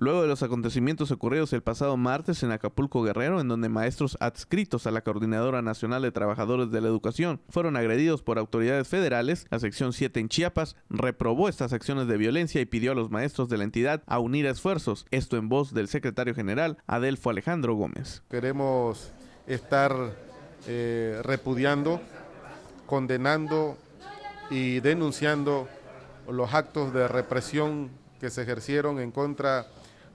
Luego de los acontecimientos ocurridos el pasado martes en Acapulco Guerrero, en donde maestros adscritos a la Coordinadora Nacional de Trabajadores de la Educación fueron agredidos por autoridades federales, la sección 7 en Chiapas reprobó estas acciones de violencia y pidió a los maestros de la entidad a unir esfuerzos, esto en voz del secretario general Adelfo Alejandro Gómez. Queremos estar eh, repudiando, condenando y denunciando los actos de represión que se ejercieron en contra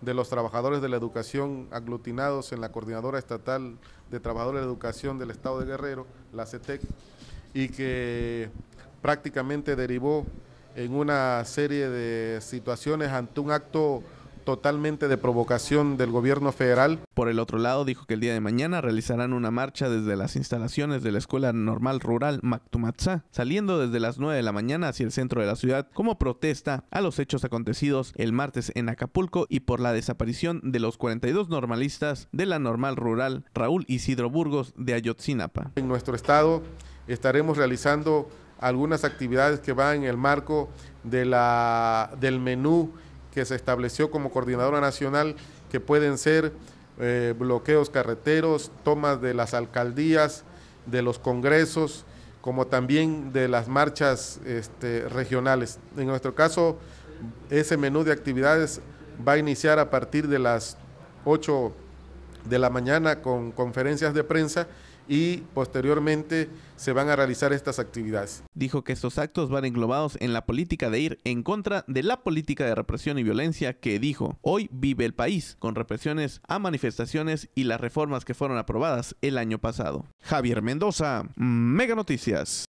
de los trabajadores de la educación aglutinados en la Coordinadora Estatal de Trabajadores de Educación del Estado de Guerrero, la CETEC, y que prácticamente derivó en una serie de situaciones ante un acto totalmente de provocación del gobierno federal. Por el otro lado, dijo que el día de mañana realizarán una marcha desde las instalaciones de la Escuela Normal Rural Mactumatzá, saliendo desde las 9 de la mañana hacia el centro de la ciudad como protesta a los hechos acontecidos el martes en Acapulco y por la desaparición de los 42 normalistas de la Normal Rural Raúl Isidro Burgos de Ayotzinapa. En nuestro estado estaremos realizando algunas actividades que van en el marco del menú que se estableció como coordinadora nacional, que pueden ser eh, bloqueos carreteros, tomas de las alcaldías, de los congresos, como también de las marchas este, regionales. En nuestro caso, ese menú de actividades va a iniciar a partir de las 8 de la mañana con conferencias de prensa y posteriormente se van a realizar estas actividades. Dijo que estos actos van englobados en la política de ir en contra de la política de represión y violencia que dijo, hoy vive el país con represiones a manifestaciones y las reformas que fueron aprobadas el año pasado. Javier Mendoza, Mega Noticias.